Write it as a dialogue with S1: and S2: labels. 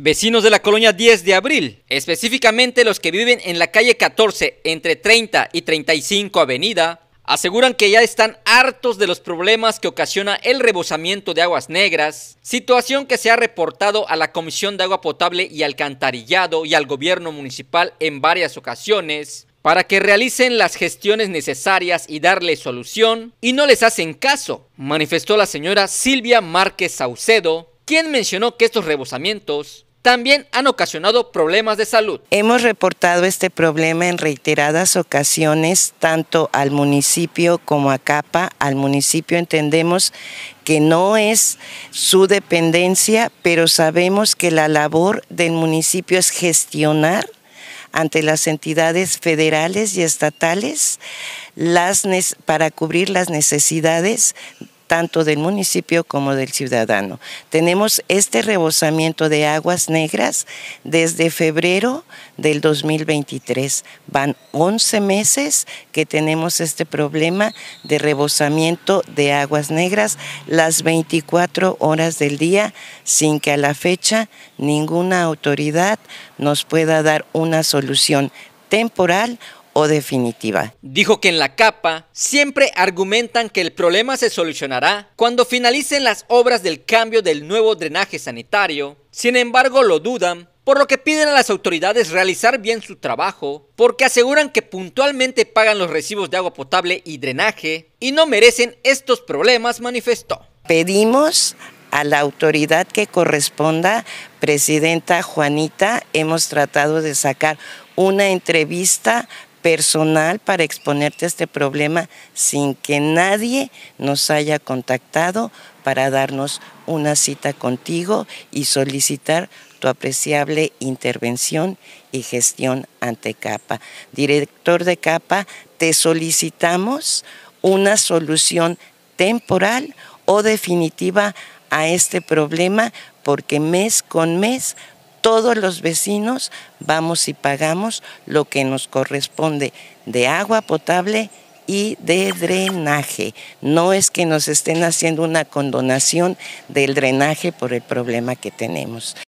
S1: Vecinos de la colonia 10 de abril, específicamente los que viven en la calle 14 entre 30 y 35 avenida, aseguran que ya están hartos de los problemas que ocasiona el rebosamiento de aguas negras, situación que se ha reportado a la Comisión de Agua Potable y Alcantarillado y al gobierno municipal en varias ocasiones, para que realicen las gestiones necesarias y darle solución, y no les hacen caso, manifestó la señora Silvia Márquez Saucedo, quien mencionó que estos rebosamientos también han ocasionado problemas de salud.
S2: Hemos reportado este problema en reiteradas ocasiones tanto al municipio como a CAPA. Al municipio entendemos que no es su dependencia, pero sabemos que la labor del municipio es gestionar ante las entidades federales y estatales para cubrir las necesidades tanto del municipio como del ciudadano. Tenemos este rebosamiento de aguas negras desde febrero del 2023. Van 11 meses que tenemos este problema de rebosamiento de aguas negras las 24 horas del día sin que a la fecha ninguna autoridad nos pueda dar una solución temporal definitiva.
S1: Dijo que en la capa siempre argumentan que el problema se solucionará cuando finalicen las obras del cambio del nuevo drenaje sanitario. Sin embargo, lo dudan por lo que piden a las autoridades realizar bien su trabajo, porque aseguran que puntualmente pagan los recibos de agua potable y drenaje y no merecen estos problemas, manifestó.
S2: Pedimos a la autoridad que corresponda, Presidenta Juanita, hemos tratado de sacar una entrevista personal para exponerte a este problema sin que nadie nos haya contactado para darnos una cita contigo y solicitar tu apreciable intervención y gestión ante CAPA. Director de CAPA, te solicitamos una solución temporal o definitiva a este problema porque mes con mes todos los vecinos vamos y pagamos lo que nos corresponde de agua potable y de drenaje. No es que nos estén haciendo una condonación del drenaje por el problema que tenemos.